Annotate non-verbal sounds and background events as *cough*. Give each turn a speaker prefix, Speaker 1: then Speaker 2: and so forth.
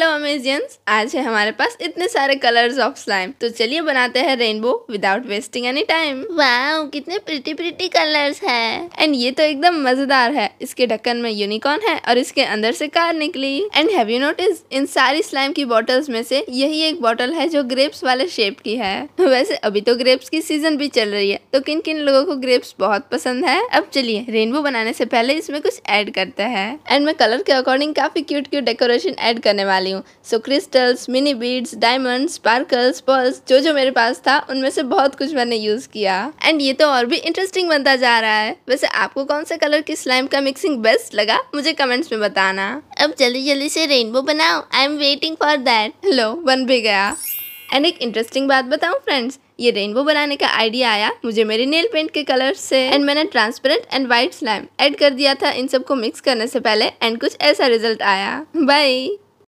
Speaker 1: hello अमेजियंस आज है हमारे पास इतने सारे कलर्स ऑफ स्लाइम तो चलिए बनाते हैं rainbow without wasting any time वाह कितने प्रिटी प्रिटी कलर्स हैं एंड ये तो एकदम मजेदार है इसके ढक्कन में यूनिकॉर्न है और इसके अंदर से कार निकली एंड हैव यू नोटिस इन सारी स्लाइम की बॉटल्स में से यही एक बॉटल है जो ग्रेप्स वाले शेप की है *laughs* वैसे अभी तो ग्रेप्स की सीजन भी चल रही है तो किन किन लोगों को ग्रेप्स बहुत पसंद है अब चलिए रेनबो बनाने से पहले इसमें कुछ एड करते हैं एंड मैं कलर के अकॉर्डिंग काफी क्यूट क्यूट डेकोरेशन एड करने वाली वाली हूँ so crystals mini beads diamond sparkles pearls जो जो मेरे पास था उनमें से बहुत कुछ मैंने यूज़ किया एंड ये तो और भी इंटरेस्टिंग बनता जा रहा है वैसे आपको कौन सा कलर की स्लाइम का मिक्सिंग बेस्ट लगा मुझे कमेंट्स में बताना अब जल्दी जल्दी से रेनबो बनाओ I am waiting for that hello बन भी गया एंड एक इंटरेस्टिंग बात बताऊं फ्रेंड्स ये रेनबो बनाने का आइडिया आया मुझे मेरे नेल पेंट के कलर से एंड मैंने transparent and white slime add कर दिया था इन सबको मिक्स करने से पहले एंड कुछ ऐसा रिजल्ट आया बाय